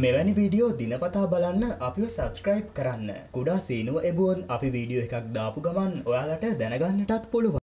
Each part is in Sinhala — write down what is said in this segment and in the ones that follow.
මෙවැනි වීඩියෝ දිනපතා බලන්න අපිව සබස්ක්‍රයිබ් කරන්න කුඩා සීනුව එබුවන් අපි වීඩියෝ එකක් දාපු ගමන් ඔයාලට දැනගන්නටත් පුළුවන්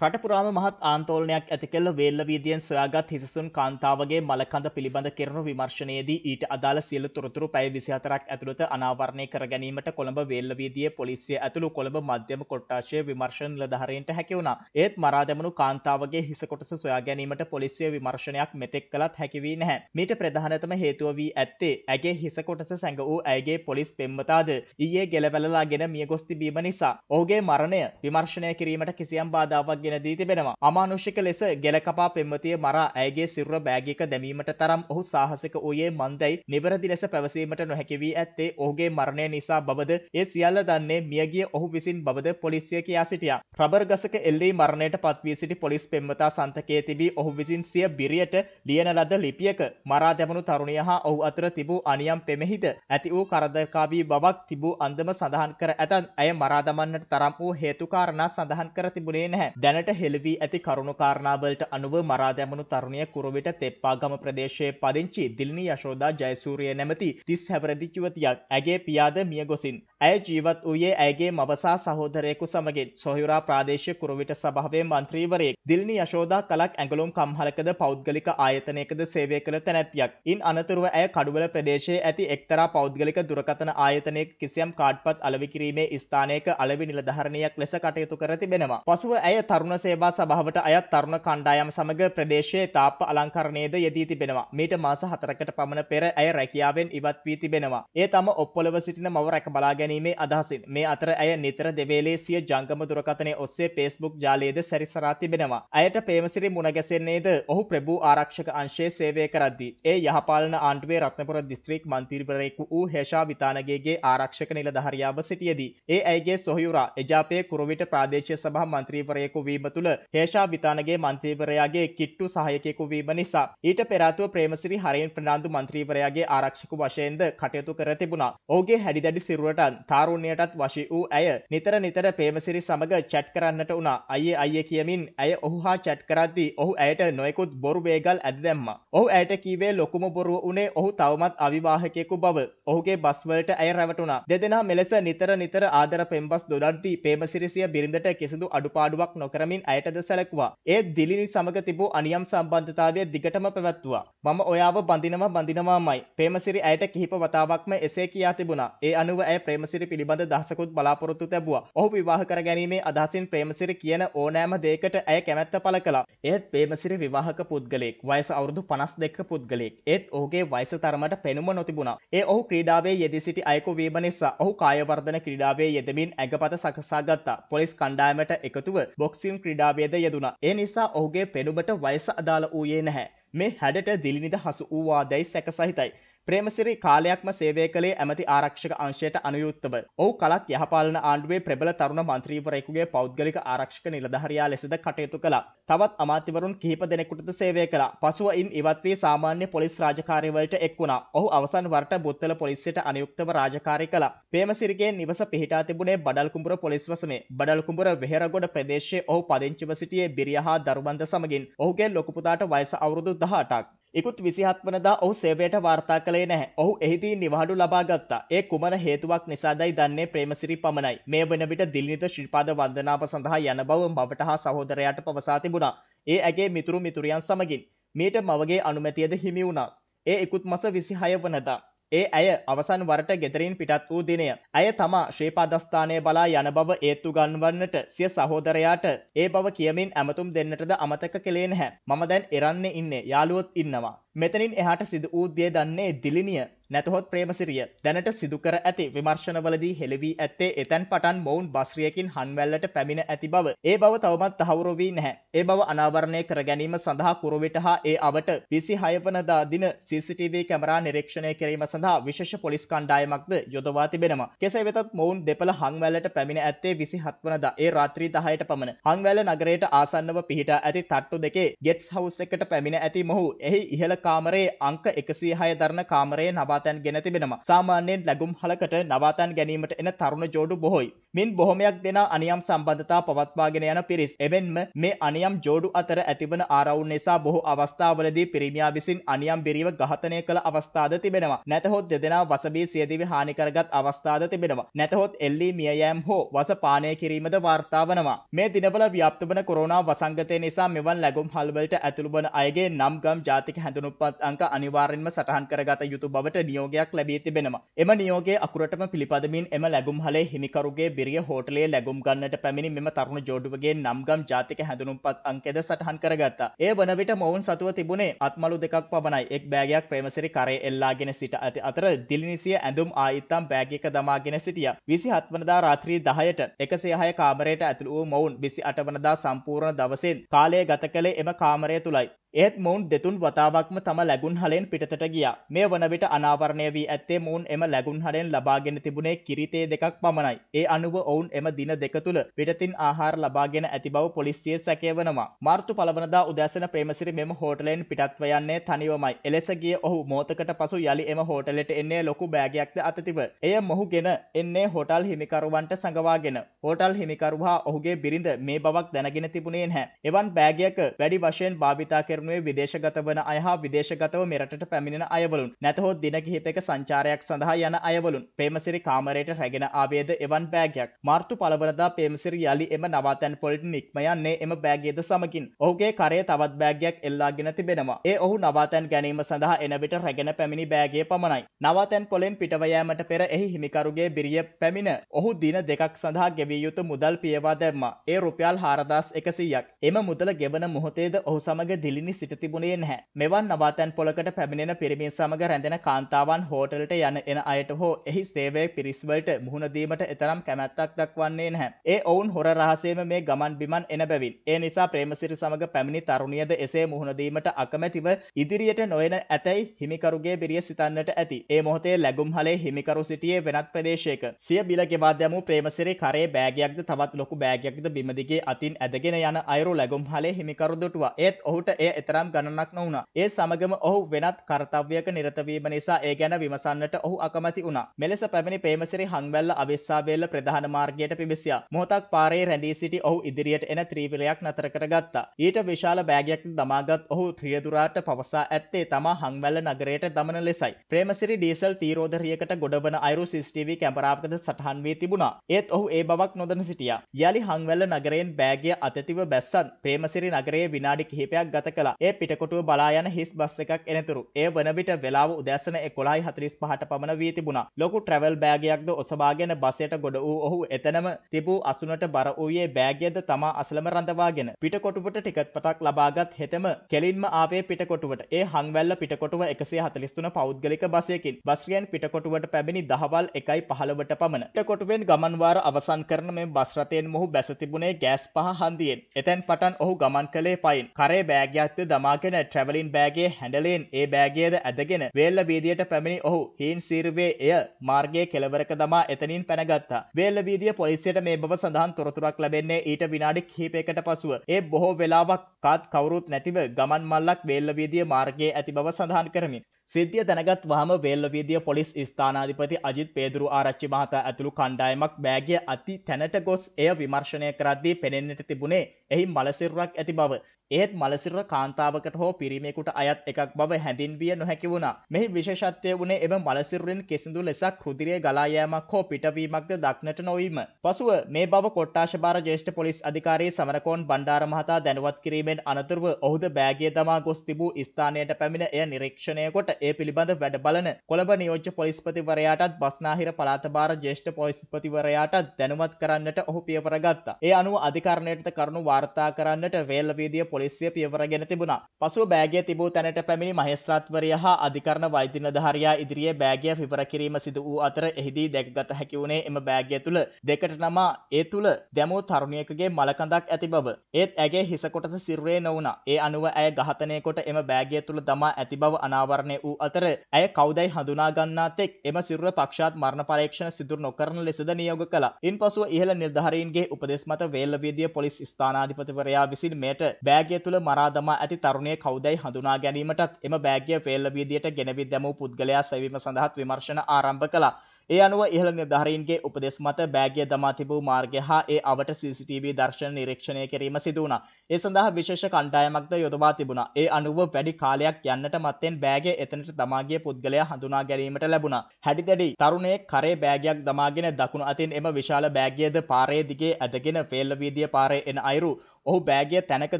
රටපුරාම මහත් ආන්තෝලනයක් ඇතිකෙල්ල වේල්ල වීදියෙන් සොයාගත් හිසසුන් කාන්තාවගේ මලකඳ පිළිබඳ කෙරණු විමර්ශනයේදී ඊට අදාළ සියලු තොරතුරු පැය 24ක් ඇතුළත අනාවරණය කර ගැනීමට කොළඹ වේල්ල වීදියේ පොලිසිය ඇතුළු කොළඹ මධ්‍යම කොට්ටාශයේ විමර්ශන නිලධාරීන්ට හැකි වුණා. ඒත් මරා දැමුණු කාන්තාවගේ හිස කොටස සොයා ගැනීමට පොලිසිය විමර්ශනයක් මෙතෙක් කළත් හැකි වී නැහැ. මීට ප්‍රධානතම හේතුව වී ඇත්තේ ඇගේ හිස කොටස සැඟ වූ ඇගේ පොලිස් පෙම්වතාද ඊයේ ගෙලවැළලාගෙන මියගොස් තිබීම නිසා. ඔහුගේ මරණය විමර්ශනය කිරීමට කිසියම් බාධාවක් ගෙන ගෙන දී තිබෙනවා. අමානුෂික ලෙස ගෙල කපා පෙම්වතිය මරා ඇයගේ සිරුර බෑගයක දැමීමට තරම් ඔහු සාහසික වූයේ මන්දයි නිවැරදි ලෙස පැවසීමට නොහැකි වී ඇත්තේ ඔහුගේ මරණය නිසා බවද ඒ සියල්ල දන්නේ මියගිය ඔහු විසින් බවද පොලිසිය කියා සිටියා. රබර් ගසක එල්ලී මරණයට පත්වී සිටි පොලිස් පෙම්වතා සන්තකයේ තිබී ඔහු විසින් සිය බිරියට ලියන ලද ලිපියක මරා දැමුණු තරුණිය හා ඔහු අතර තිබූ අනියම් පෙමෙහිද ඇති වූ කරදරකාවී බවක් තිබූ අන්දම සඳහන් කර ඇතත් ඇය මරා දමන්නට තරම් වූ හේතුකාරණා සඳහන් කර තිබුණේ නැහැ. දැනට හෙළවී ඇති කරුණු කාරණාවලට අනුව මරා දැමුණු තරුණිය කුරුවිට තෙප්පාගම ප්‍රදේශයේ පදිංචි දිලිනි යශෝදා ජයසූරිය නැමැති 30 හැවිරිදි යුවතියක් ඇගේ පියාද මිය ගොසින් ඇය ජීවත් වූයේ ඇගේ මවසා සහෝදරයෙකු සමගින් සොහිවරා ප්‍රාදේශය කුරුවිට සභාවේ මන්ත්‍රීවරයෙක් දිල්නි යශෝදා කලක් ඇඟලුම් කම්හලකද පෞද්ගලික ආයතනයකද සේවය කළ තැනැත්තියක්. ඉන් අනතුරුව ඇය කඩුවල ප්‍රදේශයේ ඇති එක්තරා පෞද්ගලික දුරකථන ආයතනයක කිසියම් කාඩ්පත් අලවිකිරීමේ ස්ථානයක අලවි නිලධාරණයක් ලෙස කටයුතු කර තිබෙනවා. පසුව ඇය තරුණ සේවා සභාවට අයත් තරුණ කණ්ඩායම සමග ප්‍රදේශයේ තාප්ප අලංකරණයේද යෙදී තිබෙනවා. මීට මාස හතරකට පමණ පෙර ඇය රැකියාවෙන් ඉවත් වී තිබෙනවා. ඒ තම ඔප්පොලව සිටින මව රැක බලා ගැනීම ගැනීමේ අදහසින් මේ අතර ඇය නිතර දෙවේලේ සිය ජංගම දුරකථනය ඔස්සේ පේස්බුක් ජාලයේද සැරිසරා තිබෙනවා. ඇයට ප්‍රේමසිරි මුණගැසෙන්නේද ඔහු ප්‍රභූ ආරක්ෂක අංශයේ සේවය කරද්දී. ඒ යහපාලන ආණ්ඩුවේ රත්නපුර දිස්ත්‍රික් මන්ත්‍රීවරයෙකු වූ හේෂා විතානගේගේ ආරක්ෂක නිලධාරියාව සිටියදී. ඒ ඇයගේ සොහයුරා එජාපයේ කුරුවිට ප්‍රාදේශීය සභා මන්ත්‍රීවරයෙකු වීම තුළ හේෂා විතානගේ මන්ත්‍රීවරයාගේ කිට්ටු සහයකෙකු වීම නිසා ඊට පෙරාතුව ප්‍රේමසිරි හරින් ප්‍රනාන්දු මන්ත්‍රීවරයාගේ ආරක්ෂක වශයෙන්ද කටයුතු කර තිබුණා. ඔහුගේ හැඩිදැඩි සිරුරට තාරුණ්‍යයටත් වශී වූ ඇය නිතර නිතර පේමසිරි සමග චැට් කරන්නට වුණා අයියේ අයියේ කියමින් ඇය ඔහු හා චැට් කරද්දී ඔහු ඇයට නොයෙකුත් බොරු වේගල් ඇද දැම්මා. ඔහු ඇයට කීවේ ලොකුම බොරුව උනේ ඔහු තවමත් අවිවාහකයෙකු බව. ඔහුගේ බස් වලට ඇය රැවටුණා. දෙදෙනා මෙලෙස නිතර නිතර ආදර පෙම්බස් දොඩන්ති පේමසිරිසිය බිරිඳට කිසිදු අඩුපාඩුවක් නොකරමින් ඇයටද සැලකුවා. ඒ දිලිනි සමග තිබූ අනියම් සම්බන්ධතාවය දිගටම පැවැත්තුවා. මම ඔයාව බඳිනවා බඳිනවාමයි. පේමසිරි ඇයට කිහිප වතාවක්ම එසේ කියා තිබුණා. ඒ අනුව ඇය ප්‍රේම ප්‍රේමසිරි පිළිබඳ දහසකුත් බලාපොරොත්තු තැබුවා. ඔහු විවාහ කර ගැනීමේ අදහසින් ප්‍රේමසිරි කියන ඕනෑම දෙයකට ඇය කැමැත්ත පළ කළා. ඒත් ප්‍රේමසිරි විවාහක පුද්ගලයෙක් වයස අවුරුදු 52ක පුද්ගලයෙක්. ඒත් ඔහුගේ වයස තරමට පෙනුම නොතිබුණා. ඒ ඔහු ක්‍රීඩාවේ යෙදී සිටි අයෙකු වීම නිසා ඔහු කායවර්ධන ක්‍රීඩාවේ යෙදමින් ඇගපත සකසා ගත්තා. පොලිස් කණ්ඩායමට එකතුව බොක්සින් ක්‍රීඩාවේද යෙදුණා. ඒ නිසා ඔහුගේ පෙනුමට වයස අදාළ වූයේ නැහැ. මේ හැඩට දිලිනිද හසු වූවා දැයි සැක සහිතයි. ප්‍රේමසිරි කාලයක්ම සේවය කළේ ඇමති ආරක්ෂක අංශයට අනුයුක්තව. ඔහු කලක් යහපාලන ආණ්ඩුවේ ප්‍රබල තරුණ මන්ත්‍රීවරයෙකුගේ පෞද්ගලික ආරක්ෂක නිලධාරියා ලෙසද කටයුතු කළා. තවත් අමාත්‍යවරුන් කිහිප දෙනෙකුටද සේවය කළා. පසුව ඉන් ඉවත් වී සාමාන්‍ය පොලිස් රාජකාරිවලට එක් වුණා. ඔහු අවසන් වරට බුත්තල පොලිසියට අනුයුක්තව රාජකාරී කළා. ප්‍රේමසිරිගේ නිවස පිහිටා තිබුණේ බඩල්කුඹුර පොලිස් වසමේ. බඩල්කුඹුර වෙහෙරගොඩ ප්‍රදේශයේ ඔහු පදිංචිව සිටියේ බිරිය හා දරුවන්ද සමගින්. ඔහුගේ ලොකු පුතාට වයස අවුරුදු 18ක්. ඉකුත් විසිහත් වනදා ඔහු සේවයට වාර්තා කළේ නැහැ ඔහු එහිදී නිවහඩු ලබාගත්තා ඒ කුමන හේතුවක් නිසාදයි දන්නේ ප්‍රේමසිරි පමණයි මේ වන විට දිල්නිත ශිල්පාද වන්දනාව සඳහා යන බව මවට හා සහෝදරයාට පවසා තිබුණා ඒ ඇගේ මිතුරු මිතුරියන් සමගින් මීට මවගේ අනුමැතියද හිමි වුණා ඒ ඉකුත් මස විසිහය වනදා ඒ ඇය අවසන් වරට ගෙදරින් පිටත් වූ දිනය. ඇය තමා ශ්‍රීපාදස්ථානය බලා යන බව ඒත්තු ගන්වන්නට සිය සහෝදරයාට ඒ බව කියමින් ඇමතුම් දෙන්නටද අමතක කළේ නැහැ. මම දැන් එරන්නේ ඉන්නේ යාළුවොත් ඉන්නවා. මෙතනින් එහාට සිදු වූ දේ දන්නේ දිලිනිය නැතහොත් ප්‍රේමසිරිය දැනට සිදුකර ඇති විමර්ශනවලදී හෙළවී ඇත්තේ එතැන් පටන් මොවුන් බස්රියකින් හන්වැල්ලට පැමිණ ඇති බව. ඒ බව තවමත් තහවුරවී නැහැ. ඒ බව අනාවරණය කර ගැනීම සඳහා කුරුවිට හා ඒ අවට විසි හයවනදා දින CCTV කැමරා නිරීක්ෂණය කිරීම සඳහා විශේෂ පොලිස් කණ්ඩායමක්ද යොදවා තිබෙනවා. කෙසේ වෙතත් මොවුන් දෙපළ හන්වැල්ලට පැමිණ ඇත්තේ විසි හත්වනදා ඒ රාත්‍රී දහයට පමණ. හන්වැල්ල නගරයට ආසන්නව පිහිටා ඇති තට්ටු දෙකේ ගෙට්ස් හවුස් එකට පැමිණ ඇති මොහු එහි ඉහළ කාමරයේ අංක එකසිය හය දරන කාමරයේ නවත් නවාතැන් ගෙන තිබෙනවා සාමාන්‍යයෙන් ලැගුම් හලකට නවාතැන් ගැනීමට එන තරුණ ජෝඩු බොහොයි මින් බොහොමයක් දෙනා අනියම් සම්බන්ධතා පවත්වාගෙන යන පිරිස් එවෙන්ම මේ අනියම් ජෝඩු අතර ඇතිවන ආරවුන් නිසා බොහෝ අවස්ථාවලදී පිරිමියා විසින් අනියම් බිරිව ඝාතනය කළ අවස්ථාද තිබෙනවා නැතහොත් දෙදෙනා වසබී සියදිවි හානිකරගත් අවස්ථාද තිබෙනවා නැතහොත් එල්ලී මියයෑම් හෝ වස පානය කිරීමද වාර්තා වනවා මේ දිනවල ව්‍යාප්ත වන කොරෝනා වසංගතය නිසා මෙවන් ලැබුම් හල්වලට ඇතුළුවන අයගේ නම් ගම් ජාතික හැඳුනුපත් අංක අනිවාර්යෙන්ම සටහන් කරගත යුතු බවට නියෝගයක් ලැබී තිබෙනවා. එම නියෝගේ අකුරටම පිළිපදමින් එම ලැබුම් හලේ හිමිකරුගේ බිරිය හෝටලේ ලැබුම් ගන්නට පැමිණි මෙම තරුණ ජෝඩුවගේ නම්ගම් ජාතික හැඳුනුම්පත් අංකෙද සටහන් කරගත්තා. ඒ වනවිට මොවුන් සතුව තිබුණේ අත්මලු දෙකක් පමණයි. එක් බෑගයක් ප්‍රේමසිරි කරේ එල්ලාගෙන සිට ඇති අතර දිලිනිසිය ඇඳුම් ආයිත්තම් බෑග එක දමාගෙන සිටිය. විසි හත්වනදා රාත්‍රී දහයට එකසේ හය කාමරයට ඇතුළ වූ මොවුන් විසි අටවනදා සම්පූර්ණ දවසෙන් කාලය ගත කළේ එම කාමරය තුළයි. ඒත් මොවුන් දෙතුන් වතාවක්ම තම ලැගුන් හලෙන් පිටතට ගියා. මේ වනවිට අනාවරණය වී ඇත්තේ මොවුන් එම ලැගුන් හලෙන් ලබාගෙන තිබුණේ කිරිතේ දෙකක් පමණයි. ඒ අනුව ඔවුන් එම දින දෙක තුල පිටතින් ආහාර ලබාගෙන ඇති බව පොලිසිය සැකයවනවා. මාර්තු පළවනදා උදෑසන ප්‍රේමසිරි මෙම හෝටලයෙන් පිටත්ව යන්නේ තනිවමයි. එලෙස ගිය ඔහු මොහොතකට පසු යලි එම හෝටලෙට එන්නේ ලොකු බෑගයක්ද අතතිව. එය මොහුගෙන එන්නේ හෝටල් හිමිකරුවන්ට සංගවාගෙන. හෝටල් හිමිකරු හා ඔහුගේ බිරිඳ මේ බවක් දැනගෙන තිබුණේ නැහැ. එවන් බෑගයක වැඩි වශයෙන් භාවිතා කර කර්මය විදේශගත වන අයහා විදේශගතව මෙරටට පැමිණෙන අයවලුන් නැතහොත් දින කිහිපයක සංචාරයක් සඳහා යන අයවලුන් ප්‍රේමසිරි කාමරයට රැගෙන ආවේද එවන් බෑගයක් මාර්තු පළවරදා ප්‍රේමසිරි යලි එම නවාතැන් පොලිට නික්ම යන්නේ එම බෑගයද සමකින් ඔහුගේ කරය තවත් බෑගයක් එල්ලාගෙන තිබෙනවා ඒ ඔහු නවාතැන් ගැනීම සඳහා එනවිට රැගෙන පැමිණි බෑගේ පමණයි නවාතැන් පොලෙන් පිටවයෑමට පෙර එහි හිමිකරුගේ බිරිය පැමිණ ඔහු දින දෙකක් සඳහා ගෙවිය යුතු මුදල් පියවා දැම්මා ඒ රුපියල් හාරදාස් එකසීයක් එම මුදල ගෙවන මොහොතේද ඔහු සමග දිලිනි පිරිමි සිට තිබුණේ නැහැ. මෙවන් නවාතැන් පොලකට පැමිණෙන පිරිමින් සමග රැඳෙන කාන්තාවන් හෝටලට යන එන අයට හෝ එහි සේවය පිරිස්වලට මුහුණදීමට එතරම් කැමැත්තක් දක්වන්නේ නැහැ. ඒ ඔවුන් හොර රහසේම මේ ගමන් බිමන් එන බැවින්. ඒ නිසා ප්‍රේමසිරි සමග පැමිණි තරුණියද එසේ මුහුණදීමට අකමැතිව ඉදිරියට නොයන ඇතැයි හිමිකරුගේ බිරිය සිතන්නට ඇති. ඒ මොහොතේ ලැගුම් හලේ හිමිකරු සිටියේ වෙනත් ප්‍රදේශයක. සිය බිල ගෙවා දැමූ ප්‍රේමසිරි කරේ බෑගයක්ද තවත් ලොකු බෑගයක්ද බිමදිගේ අතින් ඇදගෙන යන අයුරු ලැගුම් හලේ හිමිකරු දුටුවා. ඒත් ඔහුට එය එතරම් ගණනක් නොවුණා. ඒ සමගම ඔහු වෙනත් කර්තව්‍යයක නිරත වීම නිසා ඒ ගැන විමසන්නට ඔහු අකමැති වුණා. මෙලෙස පැමිණි පේමසිරි හංවැල්ල අවිස්සාවේල්ල ප්‍රධාන මාර්ගයට පිවිසියා. මොහොතක් පාරේ රැඳී සිටි ඔහු ඉදිරියට එන ත්‍රීවිලයක් නතර කරගත්තා. ඊට විශාල බෑගයක් දමාගත් ඔහු ප්‍රියදුරාට පවසා ඇත්තේ තමා හංවැල්ල නගරයට දමන ලෙසයි. ප්‍රේමසිරි ඩීසල් තීරෝධරියකට ගොඩවන අයුරු සිස්ටීවී කැමරාවකද සටහන් වී තිබුණා. ඒත් ඔහු ඒ බවක් නොදැන සිටියා. යලි හංවැල්ල නගරයෙන් බෑගය අතතිව බැස්සත් ප්‍රේමසිරි නගරයේ විනාඩි කිහිපයක් ගත කළා. නිසා ඒ පිටකොටුව බලා යන හිස් බස් එකක් එනතුරු ඒ වනවිට වෙලාව උදැසන 11:45ට පමණ වී තිබුණා. ලොකු ට්‍රැවල් බෑගයක්ද ඔසවාගෙන බසයට ගොඩ වූ ඔහු එතනම තිබූ අසුනට බර වූයේ බෑගයද තමා අසලම රඳවාගෙන පිටකොටුවට ටිකට් පතක් ලබාගත් හෙතෙම කෙලින්ම ආවේ පිටකොටුවට. ඒ හංවැල්ල පිටකොටුව 143 පෞද්ගලික බසයකින් බස්රියන් පිටකොටුවට පැමිණි දහවල් 1:15ට පමණ පිටකොටුවෙන් ගමන් වාර අවසන් කරන මේ බස් රථයෙන් මොහු බැස තිබුණේ ගෑස් පහ හන්දියෙන්. එතෙන් පටන් ඔහු ගමන් කළේ පයින්. කරේ බෑගයක්ද එක්ක දමාගෙන ට්‍රැවලින් බෑගේ හැඩලින් ඒ බෑගේද ඇදගෙන වෙල්ල බීදියට පැමිණි ඔහු හීන් සීරුවේ එය මාර්ගගේ කෙලවරක දමා එතනින් පැනගත්තා වෙල්ල බීදිය පොලිසියට මේ බව සඳහන් තොරතුරක් ලැබෙන්නේ ඊට විනාඩි කහිපයකට පසුව ඒ බොහෝ වෙලාවක් කාත් කවරුත් නැතිව ගමන් මල්ලක් වෙල්ල වීදිය මාර්ගයේ ඇති බව සඳහන් කරමින් සිද්ධිය දැනගත් වහම වේල්ලවීදිය පොලිස් ස්ථානාධිපති අජිත් පේදුරු ආරච්චි මහතා ඇතුළු කණ්ඩායමක් බෑගිය අති තැනට ගොස් එය විමර්ශනය කරද්දී පෙනෙන්නට තිබුණේ එහි මලසිරුරක් ඇති බව ඒත් මලසිර කාන්තාවකට හෝ පිරිමෙකුට අයත් එකක් බව හැඳින්විය නොහැකි වුණා. මෙහි විශේෂත්වය වුණේ එම මලසිරුරින් කිසිදු ලෙසක් රුධිරය ගලා යාමක් හෝ පිටවීමක්ද දක්නට නොවීම. පසුව මේ බව කොට්ටාශභාර ජ්‍යෙෂ්ඨ පොලිස් අධිකාරී සමරකෝන් බණ්ඩාර මහතා දැනුවත් කිරීමෙන් අනතුරුව ඔහුද බෑගිය දමා ගොස් තිබූ ස්ථානයට පැමිණ එය නිරීක්ෂණය කොට ඒ පිළිබඳ වැඩ බලන කොළඹ නියෝජ්‍ය පොලිස්පතිවරයාටත් බස්නාහිර පළාතභාර ජ්‍යෙෂ්ඨ පොලිස්පතිවරයාටත් දැනුවත් කරන්නට ඔහු පියවර ගත්තා. ඒ අනුව අධිකරණයට කරුණු වාර්තා කරන්නට වේල්ලවීදිය පොලිස් පොලිසිය පියවර ගෙන තිබුණා. පසුව බෑගය තිබූ තැනට පැමිණි මහේස්ත්‍රාත්වරයා හා අධිකරණ වෛද්‍ය නිලධාරියා ඉදිරියේ බෑගය විවර කිරීම සිදු වූ අතර එහිදී දැකගත හැකි වුණේ එම බෑගය තුල දෙකට නමා ඒ තුල දැමූ තරුණියකගේ මලකඳක් ඇති බව. ඒත් ඇගේ හිස කොටස සිරුරේ නොවුණා. ඒ අනුව ඇය ඝාතනය කොට එම බෑගය තුල දමා ඇති බව අනාවරණය වූ අතර ඇය කවුදයි හඳුනා ගන්නා තෙක් එම සිරුර පක්ෂාත් මරණ පරීක්ෂණ සිදු නොකරන ලෙසද නියෝග කළා. ඉන්පසු ඉහළ නිලධාරීන්ගේ උපදෙස් මත වේල්ලවේදිය පොලිස් ස්ථානාධිපතිවරයා විසින් මෙයට බෑගය බෑගය තුළ මරාදමා ඇති තරුණය කවුදයි හඳුනා ගැනීමටත් එම බෑගය පෙල්ලබීදියට ගෙනවි දැමූ පුද්ගලයා සැවීම සඳහත් විමර්ශන ආරම්භ කළා ඒ අනුව ඉහළ නිධාරීන්ගේ උපදෙස් මත බෑගිය දමා තිබූ මාර්ගය හා ඒ අවට CCTV දර්ශන නිරීක්ෂණය කිරීම සිදු වුණා. ඒ සඳහා විශේෂ කණ්ඩායමක්ද යොදවා තිබුණා. ඒ අනුව වැඩි කාලයක් යන්නට මත්තෙන් බෑගය එතනට දමාගිය පුද්ගලයා හඳුනා ගැනීමට ලැබුණා. හැඩිදැඩි තරුණයේ කරේ බෑගයක් දමාගෙන දකුණු අතින් එම විශාල බෑගියද පාරේ දිගේ ඇදගෙන පෙල්ල වීදිය පාරේ එන අයුරු ඔහු බෑගිය තැනක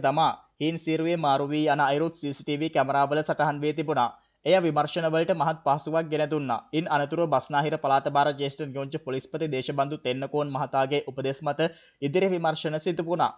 දමා හීන් සිරුවේ මාරු වී යන අයුරුත් CCTV කැමරාවල සටහන් වී තිබුණා. එය විමර්ශනවලට මහත් පහසුවක් ගෙන දුන්නා. ඉන් අනතුරුව බස්නාහිර පළාත භාර ජ්‍යෙෂ්ඨ නියෝජ්‍ය පොලිස්පති දේශබන්දු තෙන්නකෝන් මහතාගේ උපදෙස් මත ඉදිරි විමර්ශන සිදු වුණා.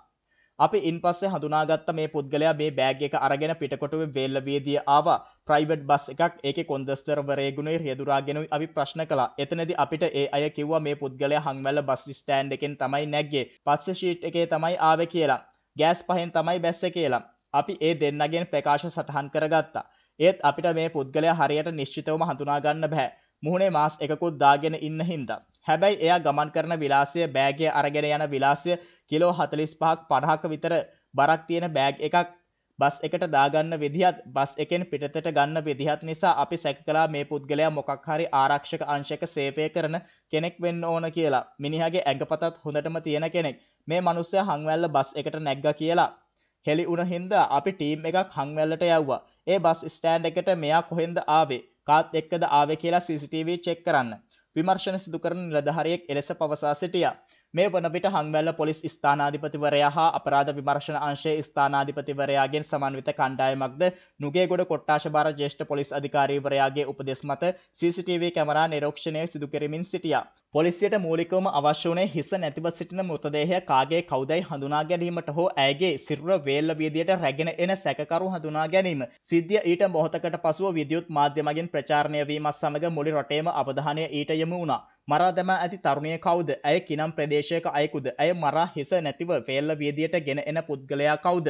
අපි ඉන්පස්සේ හඳුනාගත්ත මේ පුද්ගලයා මේ බෑග් එක අරගෙන පිටකොටුවේ වේල්ල වීදිය ආවා. ප්‍රයිවට් බස් එකක් ඒකේ කොන්දස්තරවරයෙකුනේ රියදුරාගෙනුයි අපි ප්‍රශ්න කළා. එතනදී අපිට ඒ අය කිව්වා මේ පුද්ගලයා හංවැල්ල බස් ස්ටෑන්ඩ් එකෙන් තමයි නැග්ගේ. පස්සේ ෂීට් එකේ තමයි ආවේ කියලා. ගෑස් පහෙන් තමයි බැස්සේ කියලා. අපි ඒ දෙන්නගෙන් ප්‍රකාශ සටහන් කරගත්තා. ඒත් අපිට මේ පුද්ගලයා හරියට නිශ්චිතවම හඳුනා ගන්න බෑ. මුහුණේ මාස් එකකුත් දාගෙන ඉන්න හින්දා. හැබැයි එයා ගමන් කරන විලාසය බෑගය අරගෙන යන විලාසය කිලෝ 45ක් 50ක විතර බරක් තියෙන බෑග් එකක් බස් එකට දාගන්න විදිහත් බස් එකෙන් පිටතට ගන්න විදිහත් නිසා අපි සැක කළා මේ පුද්ගලයා මොකක් හරි ආරක්ෂක අංශයක සේවය කරන කෙනෙක් වෙන්න ඕන කියලා. මිනිහාගේ ඇඟපතත් හොඳටම තියෙන කෙනෙක්. මේ මිනිස්සයා හංවැල්ල බස් එකට නැග්ගා කියලා හෙළි උන හින්දා අපි ටීම් එකක් හංවැල්ලට යව්වා. ඒ බස් ස්ටෑන්ඩ් එකට මෙයා කොහෙන්ද ආවේ? කාත් එක්කද ආවේ කියලා CCTV චෙක් කරන්න. විමර්ශන සිදු කරන නිලධාරියෙක් එලෙස පවසා සිටියා. මේ වන විට හංවැල්ල පොලිස් ස්ථානාධිපතිවරයා හා අපරාධ විමර්ශන අංශයේ ස්ථානාධිපතිවරයාගෙන් සමන්විත කණ්ඩායමක්ද නුගේගොඩ කොට්ටාශභාර ජ්‍යෙෂ්ඨ පොලිස් අධිකාරීවරයාගේ උපදෙස් මත CCTV කැමරා නිරීක්ෂණය සිදු කරමින් සිටියා. පොලිසියට මූලිකවම අවශ්‍ය වුණේ හිස නැතිව සිටින මෘතදේහය කාගේ කවුදයි හඳුනා ගැනීමට හෝ ඇයගේ සිරුර වේල්ල වියදියට රැගෙන එන සැකකරු හඳුනා ගැනීම. සිද්ධිය ඊට මොහොතකට පසුව විද්‍යුත් මාධ්‍ය මගින් ප්‍රචාරණය වීමත් සමග මුළු රටේම අවධානය ඊට යොමු වුණා. මරා දැමා ඇති තරුණිය කවුද? ඇය කිනම් ප්‍රදේශයක අයෙකුද? ඇය මරා හිස නැතිව ෆේල්ල වේදියට ගෙන එන පුද්ගලයා කවුද?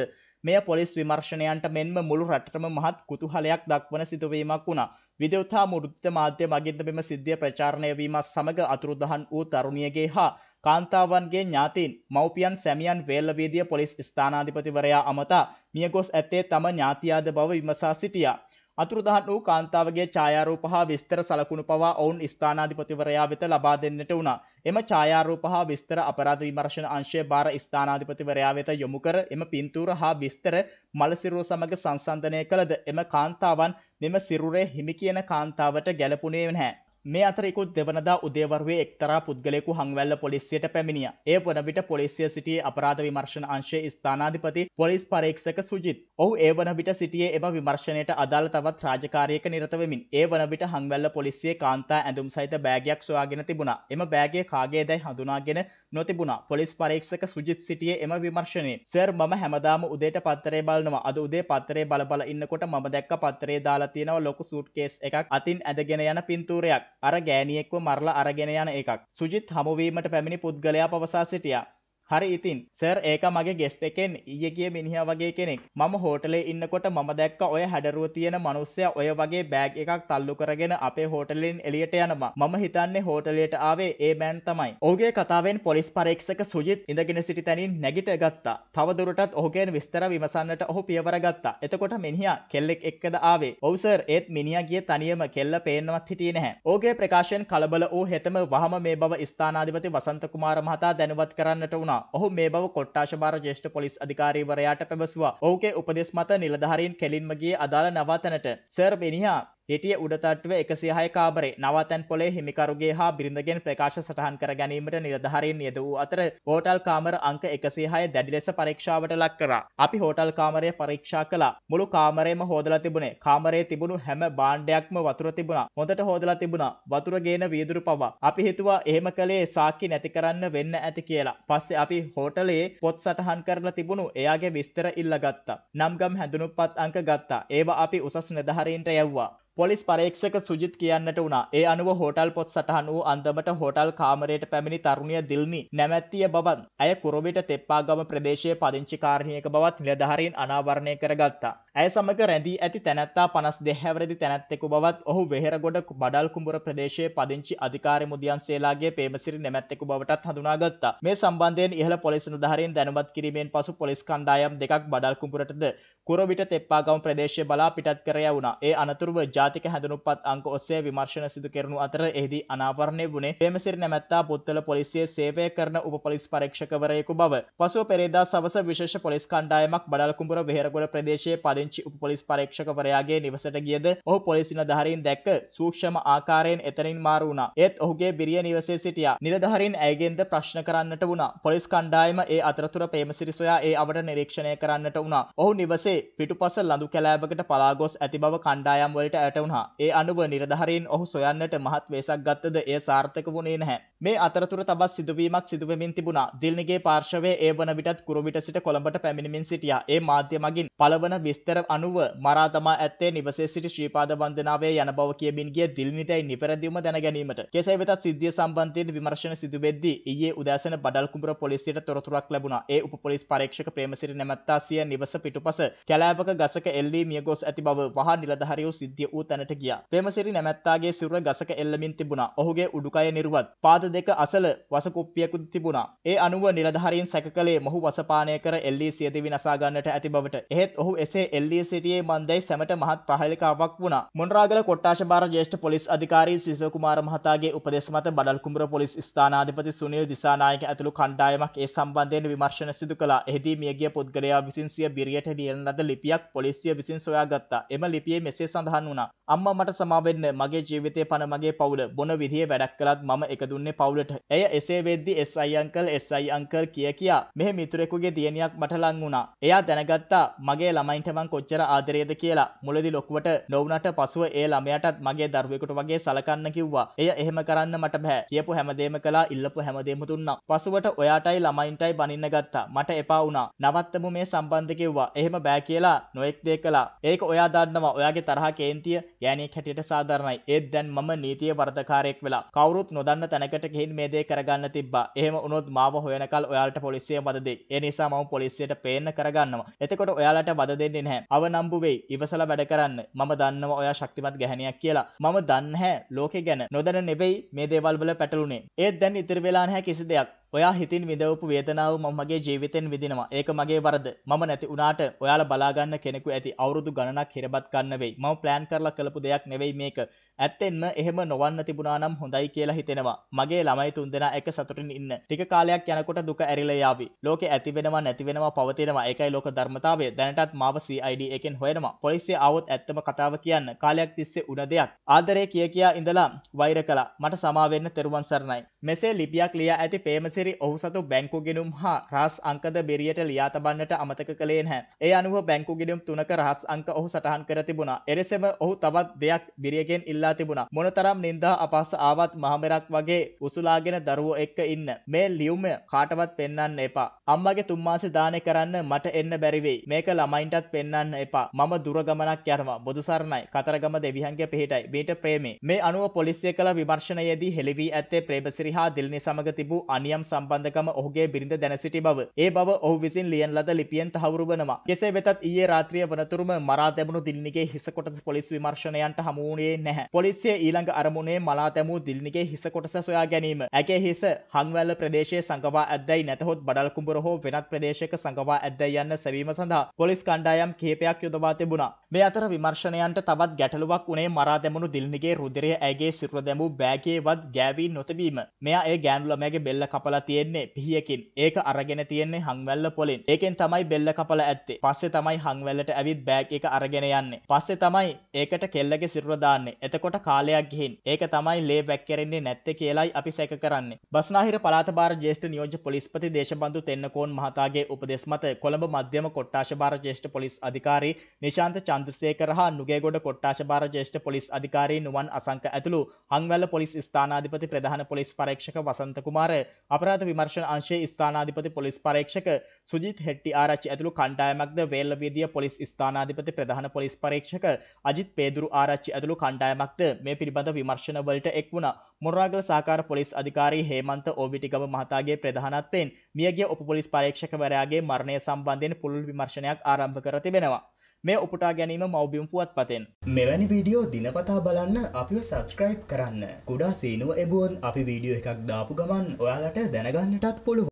මෙය පොලිස් විමර්ශනයන්ට මෙන්ම මුළු රටටම මහත් කුතුහලයක් දක්වන සිදුවීමක් වුණා. විදෙවතා මුෘත්ත මාධ්‍ය මගින්ද මෙම සිද්ධිය ප්‍රචාරණය වීමත් සමග අතුරුදහන් වූ තරුණියගේ හා කාන්තාවන්ගේ ඥාතීන් මව්පියන් සැමියන් වේල්ලවේදිය පොලිස් ස්ථානාධිපතිවරයා අමතා මියගොස් ඇත්තේ තම ඥාතියාද බව විමසා සිටියා. අතුරුදහන් වූ කාන්තාවගේ ඡායාරූප හා විස්තර සලකුණු පවා ඔවුන් ස්ථානාධිපතිවරයා වෙත ලබා දෙන්නට වුණා. එම ඡායාරූප හා විස්තර අපරාධ විමර්ශන අංශය බාර ස්ථානාධිපතිවරයා වෙත යොමු කර එම පින්තූර හා විස්තර මල සිරුර සමග සංසන්දනය කළද එම කාන්තාවන් මෙම සිරුරේ හිමි කියන කාන්තාවට ගැළපුණේ නැහැ. මේ අතරෙකුත් දෙවනදා උදේවරුවේ එක්තරා පුද්ගලයෙකු හංවැල්ල පොලිසියට පැමිණිය. ඒ වන විට පොලිසිය සිටියේ අපරාධ විමර්ශන අංශයේ ස්ථානාධිපති පොලිස් පරීක්ෂක සුජිත්. ඔහු ඒ වන විට සිටියේ එම විමර්ශනයට අදාළ තවත් රාජකාරියක නිරත වෙමින්. ඒ වන විට හංවැල්ල පොලිසියේ කාන්තා ඇඳුම් සහිත බෑගයක් සොයාගෙන තිබුණා. එම බෑගය කාගේදයි හඳුනාගෙන නොතිබුණා. පොලිස් පරීක්ෂක සුජිත් සිටියේ එම විමර්ශනයේ. "සර් මම හැමදාම උදේට පත්තරේ බලනවා. අද උදේ පත්තරේ බල බල ඉන්නකොට මම දැක්ක පත්තරේ දාලා තියෙනවා ලොකු සූට්කේස් එකක් අතින් ඇදගෙන යන පින්තූරයක්. අර ගෑනියෙක්ව මරලා අරගෙන යන එකක්. සුජිත් හමුවීමට පැමිණි පුද්ගලයා පවසා සිටියා. හරි ඉතින් සර් ඒක මගේ ගෙස්ට එකෙන් ඊය කිය මිනිහ වගේ කෙනෙක් මම හෝටලේ ඉන්නකොට මම දැක්ක ඔය හැඩරුව තියෙන මනුස්සය ඔය වගේ බෑග් එකක් තල්ලු කරගෙන අපේ හෝටලෙන් එලියට යනවා මම හිතන්නේ හෝටලයට ආවේ ඒ බෑන් තමයි ඔහුගේ කතාවෙන් පොලිස් පරීක්ෂක සුජිත් ඉඳගෙන සිටි තැනින් නැගිට ගත්තා තවදුරටත් ඔහුගෙන් විස්තර විමසන්නට ඔහු පියවර ගත්තා එතකොට මිනිහා කෙල්ලෙක් එක්කද ආවේ ඔව් සර් ඒත් මිනිහා ගිය තනියම කෙල්ල පේන්නවත් හිටියේ නැහැ ඔහුගේ ප්‍රකාශයෙන් කලබල වූ හෙතම වහම මේ බව ස්ථානාධිපති වසන්ත කුමාර මහතා දැනුවත් කරන්නට වුණා සඳහා ඔහු මේ බව කොට්ටාශභාර ජේෂ්ඨ පොලිස් අධිකාරීවරයාට පැවසුවා. ඔහුගේ උපදෙස් මත නිලධාරීන් කෙලින්ම ගියේ අදාළ නවාතැනට. සර් බෙනිහා හිටිය උඩතට්ටුව එකසිය හය කාබරේ නවතැන් පොලේ හිමිකරුගේ හා බිරිඳගෙන් ප්‍රකාශ සටහන් කර ගැනීමට නිරධහරින් යෙද වූ අතර හෝටල් කාමර අංක එකසිය හය දැඩි ලෙස පරීක්ෂාවට ලක් කරා. අපි හෝටල් කාමරය පරීක්ෂා කළා. මුළු කාමරේම හෝදලා තිබුණේ. කාමරේ තිබුණු හැම භාණ්ඩයක්ම වතුර තිබුණා. හොඳට හෝදලා තිබුණා. වතුර ගේන වීදුරු පවා. අපි හිතුවා එහෙම කළේ සාක්ෂි නැති කරන්න වෙන්න ඇති කියලා. පස්සේ අපි හෝටලේ පොත් සටහන් කරලා තිබුණු එයාගේ විස්තර ඉල්ලගත්තා. නම්ගම් හැඳුනුම්පත් අංක ගත්තා. ඒවා අපි උසස් නිලධාරීන්ට යවුවා. පොලිස් පරීක්ෂක සුජිත් කියන්නට වුණා. ඒ අනුව හෝටල් පොත් සටහන් වූ අන්දමට හෝටල් කාමරයට පැමිණි තරුණිය දිල්නි නැමැත්තිය බවත් ඇය කුරුවිට තෙප්පාගම ප්‍රදේශයේ පදිංචිකාරණියක බවත් නිලධාරීන් අනාවරණය කරගත්තා. ඇය සමග රැඳී ඇති තැනැත්තා පනස් දෙහැවරදි තැනැත්තෙකු බවත් ඔහු වෙහෙරගොඩ බඩල් කුඹුර ප්‍රදේශයේ පදිංචි අධිකාරි මුදියන්සේලාගේ පේමසිරි නැමැත්තෙකු බවටත් හඳුනාගත්තා. මේ සම්බන්ධයෙන් ඉහළ පොලිස් නිලධාරීන් දැනුවත් කිරීමෙන් පසු පොලිස් කණ්ඩායම් දෙකක් බඩල් කුඹුරටද කුරවිට තෙප්පාගම ප්‍රදේශය බලා පිටත් කර යවුණා. ඒ අනතුරුව ජාතික හැඳුනුම්පත් අංක ඔස්සේ විමර්ශන සිදු කරනු අතර එහිදී අනාවරණය වුණේ පේමසිරි නැමැත්තා පුත්තල පොලිසියේ සේවය කරන උප පොලිස් පරීක්ෂකවරයෙකු බව. පසුව පෙරේදා සවස විශේෂ පොලිස් කණ්ඩායමක් බඩල් කුඹුර වෙහෙරගොඩ ප්‍රදේශයේ පදිංචි පාරෙන්චි උපොලිස් පරීක්ෂකවරයාගේ නිවසට ගියද ඔහු පොලිසින දහරින් දැක්ක සූක්ෂම ආකාරයෙන් එතනින් මාරු වුණා. ඒත් ඔහුගේ බිරිය නිවසේ සිටියා. නිලධාරීන් ඇයගෙන්ද ප්‍රශ්න කරන්නට වුණා. පොලිස් කණ්ඩායම ඒ අතරතුර ප්‍රේමසිරි සොයා ඒ අවට නිරීක්ෂණය කරන්නට වුණා. ඔහු නිවසේ පිටුපස ලඳු කැලෑබකට පලාගොස් ඇති බව කණ්ඩායම් වලට ඇට වුණා. ඒ අනුව නිලධාරීන් ඔහු සොයන්නට මහත් වෙසක් ගත්තද එය සාර්ථක වුණේ නැහැ. මේ අතරතුර තවත් සිදුවීමක් සිදු වෙමින් තිබුණා. දිල්නිගේ පාර්ශවයේ ඒ වන විටත් කුරුවිට සිට කොළඹට පැමිණෙමින් සිටියා. ඒ මාධ්‍ය මගින් පළවන විස්තර අභ්‍යන්තර අනුව මරා තමා ඇත්තේ නිවසේ සිට ශ්‍රීපාද වන්දනාවේ යන බව කියමින්ගේ දිලිනිතයි නිවැරදිවම දැනගැනීමට. කෙසේ වෙතත් සිද්ධිය සම්බන්ධයෙන් විමර්ශන සිදු වෙද්දී ඊයේ උදෑසන බඩල්කුඹුර පොලිසියට තොරතුරක් ලැබුණා. ඒ උපපොලිස් පරීක්ෂක ප්‍රේමසිරි නැමැත්තා සිය නිවස පිටුපස කැලෑවක ගසක එල්වී මියගොස් ඇති බව වහා නිලධාරියෝ සිද්ධිය වූ තැනට ගියා. ප්‍රේමසිරි නැමැත්තාගේ සිරුර ගසක එල්ලමින් තිබුණා. ඔහුගේ උඩුකය නිරුවත්, පාද දෙක අසල වසකුප්පියකුත් තිබුණා. ඒ අනුව නිලධාරීන් සැක කළේ මොහු වසපානය කර එල්ලී සියදිවි නසා ගන්නට ඇති බවට. එහෙත් ඔහු එසේ එල්ලිය සිටියේ මන්දැයි සැමට මහත් ප්‍රහලිකාවක් වුණා. මොනරාගල කොට්ටාශභාර ජ්‍යෙෂ්ඨ පොලිස් අධිකාරී සිසිල කුමාර මහතාගේ උපදෙස් මත බඩල්කුඹුර පොලිස් ස්ථානාධිපති සුනිල් දිසානායක ඇතුළු කණ්ඩායමක් ඒ සම්බන්ධයෙන් විමර්ශන සිදු කළා. එෙහිදී මියගිය පුද්ගලයා විසින් සිය බිරියට ලියන ලද ලිපියක් පොලිසිය විසින් සොයාගත්තා. එම ලිපියේ මෙසේ සඳහන් වුණා. අම්මා මට සමාව වෙන්න මගේ ජීවිතේ පණ මගේ පවුල බොන විදිහේ වැඩක් කළත් මම එක දුන්නේ පවුලට. එය එසේ වෙද්දි SI අංකල් SI අංකල් කිය කියා මෙහි මිතුරෙකුගේ දියණියක් මට ලං වුණා. එයා දැනගත්තා මගේ ළමයින්ට මං කොච්චර ආදරේද කියලා මුලදි ලොකුවට නොවුනට පසුව ඒ ළමයටත් මගේ දරුවෙකුට වගේ සලකන්න කිව්වා. එය එහෙම කරන්න මට බෑ. කියපු හැමදේම කළා ඉල්ලපු හැමදේම දුන්නා. පසුවට ඔයාටයි ළමයින්ටයි බනින්න ගත්තා. මට එපා වුණා. නවත්තමු මේ සම්බන්ධ කිව්වා. එහෙම බෑ කියලා නොඑක් දේ කළා. ඒක ඔයා දන්නවා. ඔයාගේ තරහ කේන්තිය ගෑණියෙක් හැටියට සාධාරණයි. ඒත් දැන් මම නීතිය වරදකාරයෙක් වෙලා කවුරුත් නොදන්න තැනකට ගිහින් මේ දේ කරගන්න තිබ්බා. එහෙම වුණොත් මාව හොයනකල් ඔයාලට පොලිසිය මදද දෙයි. ඒ නිසා මම පොලිසියට පේන්න කරගන්නවා. එතකොට ඔයාලට වද දෙන්නේ නැහැ. නැහැ. අවනම්බු වෙයි. ඉවසලා වැඩ කරන්න. මම දන්නවා ඔයා ශක්තිමත් ගැහණියක් කියලා. මම දන්නේ ලෝකේ ගැන. නොදැන නෙවෙයි මේ දේවල් වල පැටළුනේ. ඒත් දැන් ඉතිරි වෙලා නැහැ කිසි දෙයක්. ඔයා හිතින් විඳවපු වේදනාව මම මගේ ජීවිතෙන් විඳිනවා. ඒක මගේ වරද. මම නැති වුණාට ඔයාලා බලා ගන්න කෙනෙකු ඇති. අවුරුදු ගණනක් හිරබත් ගන්න වෙයි. මම ප්ලෑන් කරලා කළපු දෙයක් නෙවෙයි මේක. ඇත්තෙන්ම එහෙම නොවන්න තිබුණා නම් හොඳයි කියලා හිතෙනවා. මගේ ළමයි තුන්දෙනා එක සතුටින් ඉන්න. ටික කාලයක් යනකොට දුක ඇරිලා යාවි. ලෝකේ ඇති වෙනවා නැති වෙනවා පවතිනවා. ඒකයි ලෝක ධර්මතාවය. දැනටත් මාව CID එකෙන් හොයනවා. පොලිසිය ආවොත් ඇත්තම කතාව කියන්න. කාලයක් තිස්සේ උන දෙයක්. ආදරේ කිය කියා ඉඳලා වෛර කළා. මට සමා වෙන්න තෙරුවන් සරණයි. මෙසේ ලිපියක් ලියා ඇති පේමස සුමනසිරි ඔහු සතු බැංකු ගෙනුම් හා රහස් අංකද බෙරියට ලියා තබන්නට අමතක කළේ නැහැ. ඒ අනුව බැංකු ගෙනුම් තුනක රහස් අංක ඔහු සටහන් කර තිබුණා. එරෙසම ඔහු තවත් දෙයක් බිරියගෙන් ඉල්ලා තිබුණා. මොනතරම් නින්දා අපහාස ආවත් මහමෙරක් වගේ උසුලාගෙන දරුවෝ එක්ක ඉන්න. මේ ලියුම කාටවත් පෙන්වන්න එපා. අම්මගේ තුන් මාසේ දානේ කරන්න මට එන්න බැරි වෙයි. මේක ළමයින්ටත් පෙන්වන්න එපා. මම දුර ගමනක් යනවා. බොදු සරණයි. කතරගම දෙවියන්ගේ පිහිටයි. මීට ප්‍රේමේ. මේ අනුව පොලිසිය කළ විමර්ශනයේදී හෙළි වී ඇත්තේ ප්‍රේමසිරි හා දිල්නි සමග තිබූ අනියම් සම්බන්ධකම ඔහුගේ බිරිඳ දැන සිටි බව. ඒ බව ඔහු විසින් ලියන ලද ලිපියෙන් තහවුරු වනවා. කෙසේ වෙතත් ඊයේ රාත්‍රිය වනතුරුම මරා දැමුණු දිල්නිගේ හිස කොටස පොලිස් විමර්ශනයන්ට හමු වුණේ නැහැ. පොලිසිය ඊළඟ අරමුණේ මලා දැමූ දිල්නිගේ හිස කොටස සොයා ගැනීම. ඇගේ හිස හංවැල්ල ප්‍රදේශයේ සංගවා ඇද්දැයි නැතහොත් බඩල් කුඹර හෝ වෙනත් ප්‍රදේශයක සංගවා ඇද්දැයි යන්න සැවීම සඳහා පොලිස් කණ්ඩායම් කිහිපයක් යොදවා තිබුණා. මේ අතර විමර්ශනයන්ට තවත් ගැටලුවක් වුණේ මරා දැමුණු දිල්නිගේ රුධිරය ඇගේ සිරුර දැමූ බෑගේවත් ගෑවී නොතිබීම. මෙයා ඒ ගෑනු ළමයාගේ බෙල්ල කපලා කපලා තියෙන්නේ පිහියකින් ඒක අරගෙන තියෙන්නේ හංවැල්ල පොලින් ඒකෙන් තමයි බෙල්ල කපලා ඇත්තේ පස්සේ තමයි හංවැල්ලට ඇවිත් බෑග් එක අරගෙන යන්නේ පස්සේ තමයි ඒකට කෙල්ලගේ සිරුර දාන්නේ එතකොට කාලයක් ගිහින් ඒක තමයි ලේ වැක්කරෙන්නේ නැත්තේ කියලායි අපි සැක කරන්නේ බස්නාහිර පළාත භාර ජ්‍යෙෂ්ඨ නියෝජ්‍ය පොලිස්පති දේශබන්දු තෙන්නකෝන් මහතාගේ උපදෙස් මත කොළඹ මධ්‍යම කොට්ටාශ භාර ජ්‍යෙෂ්ඨ පොලිස් අධිකාරී නිශාන්ත චන්ද්‍රසේකර හා නුගේගොඩ කොට්ටාශ භාර ජ්‍යෙෂ්ඨ පොලිස් අධිකාරී නුවන් අසංක ඇතුළු හංවැල්ල පොලිස් ස්ථානාධිපති ප්‍රධාන පොලිස් පරීක්ෂක වසන්ත කුමාර අප අපරාධ විමර්ශන අංශයේ ස්ථානාධිපති පොලිස් පරීක්ෂක සුජිත් හෙට්ටි ආරච්චි ඇතුළු කණ්ඩායමක්ද වේල්ලවේදිය පොලිස් ස්ථානාධිපති ප්‍රධාන පොලිස් පරීක්ෂක අජිත් පේදුරු ආරච්චි ඇතුළු කණ්ඩායමක්ද මේ පිළිබඳ විමර්ශන වලට එක් වුණා. මොරරාගල සාකාර පොලිස් අධිකාරී හේමන්ත ඕබිටිගම මහතාගේ ප්‍රධානත්වයෙන් මියගිය උප පොලිස් පරීක්ෂකවරයාගේ මරණය සම්බන්ධයෙන් පුළුල් විමර්ශනයක් ආරම්භ කර තිබෙනවා. මේ උපුටා ගැනීම මවබිම් පුවත් පතෙන්. මෙවැනි වීඩියෝ දිනපතා බලන්න අපිව සබස්ක්‍රයිබ් කරන්න. කුඩා සීනුව එබුවන් අපි වීඩියෝ එකක් දාපු ගමන් ඔයාලට දැනගන්නටත් පුළුව.